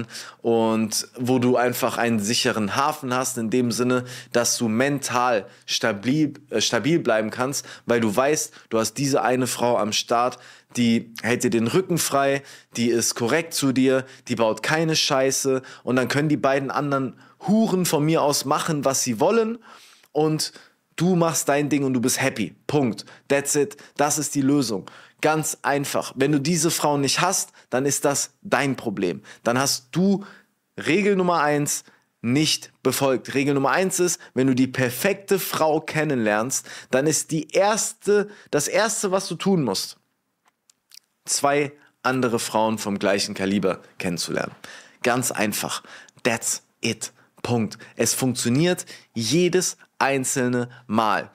starten und wo du einfach einen sicheren Hafen hast, in dem Sinne, dass du mental stabil, äh, stabil bleiben kannst, weil du weißt, du hast diese eine Frau am Start, die hält dir den Rücken frei, die ist korrekt zu dir, die baut keine Scheiße und dann können die beiden anderen Huren von mir aus machen, was sie wollen und Du machst dein Ding und du bist happy. Punkt. That's it. Das ist die Lösung. Ganz einfach. Wenn du diese Frau nicht hast, dann ist das dein Problem. Dann hast du Regel Nummer eins nicht befolgt. Regel Nummer eins ist, wenn du die perfekte Frau kennenlernst, dann ist die erste, das erste, was du tun musst, zwei andere Frauen vom gleichen Kaliber kennenzulernen. Ganz einfach. That's it. Punkt. Es funktioniert jedes einzelne Mal.